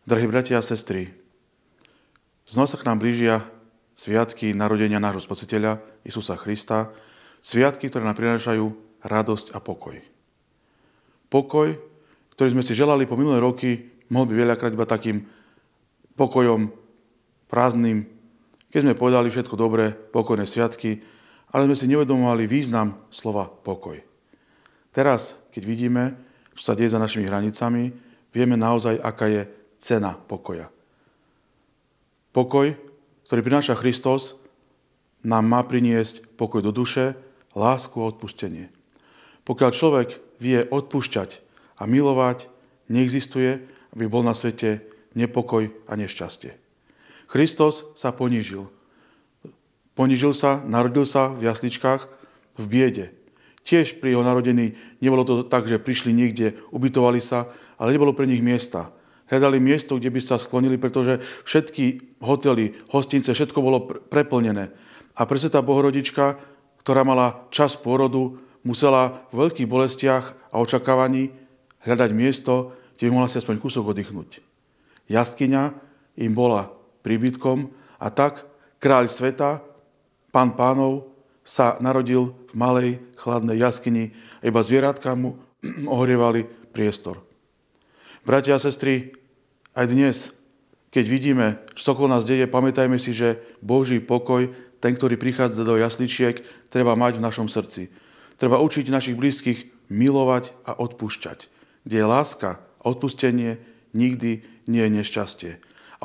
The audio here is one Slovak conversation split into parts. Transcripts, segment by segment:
Drahí bratia a sestry, znova sa k nám blížia sviatky narodenia nášho spasiteľa Isusa Krista, sviatky, ktoré nám prinášajú radosť a pokoj. Pokoj, ktorý sme si želali po minulé roky, mohol by veľakrát iba takým pokojom prázdnym, keď sme povedali všetko dobré, pokojné sviatky, ale sme si nevedomovali význam slova pokoj. Teraz, keď vidíme, čo sa deje za našimi hranicami, vieme naozaj, aká je cena pokoja. Pokoj, ktorý prináša Hristos, nám má priniesť pokoj do duše, lásku a odpustenie. Pokiaľ človek vie odpúšťať a milovať, neexistuje, aby bol na svete nepokoj a nešťastie. Hristos sa ponížil. Ponížil sa, narodil sa v jasličkách v biede. Tiež pri jeho narodení nebolo to tak, že prišli niekde, ubytovali sa, ale nebolo pre nich miesta hľadali miesto, kde by sa sklonili, pretože všetky hotely, hostince, všetko bolo preplnené. A presne tá bohorodička, ktorá mala čas pôrodu, musela v veľkých bolestiach a očakávaní hľadať miesto, kde by mohla si aspoň kúsok oddychnúť. Jaskyňa im bola príbytkom a tak kráľ sveta, pán pánov, sa narodil v malej, chladnej jaskyni, iba zvieratka mu ohrievali priestor. Bratia a sestry, aj dnes, keď vidíme, čo okolo nás deje, pamätajme si, že Boží pokoj, ten, ktorý prichádza do jasličiek, treba mať v našom srdci. Treba učiť našich blízkych milovať a odpúšťať. Kde je láska a odpustenie, nikdy nie je nešťastie.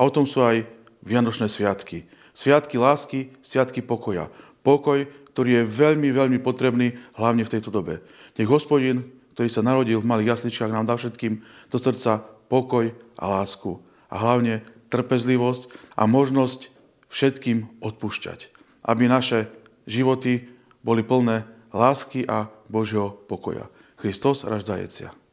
A o tom sú aj Vianočné sviatky. Sviatky lásky, sviatky pokoja. Pokoj, ktorý je veľmi, veľmi potrebný, hlavne v tejto dobe. Nech hospodin ktorý sa narodil v malých jasličkách, nám dá všetkým do srdca pokoj a lásku. A hlavne trpezlivosť a možnosť všetkým odpúšťať. Aby naše životy boli plné lásky a Božieho pokoja. Christos raždajecia.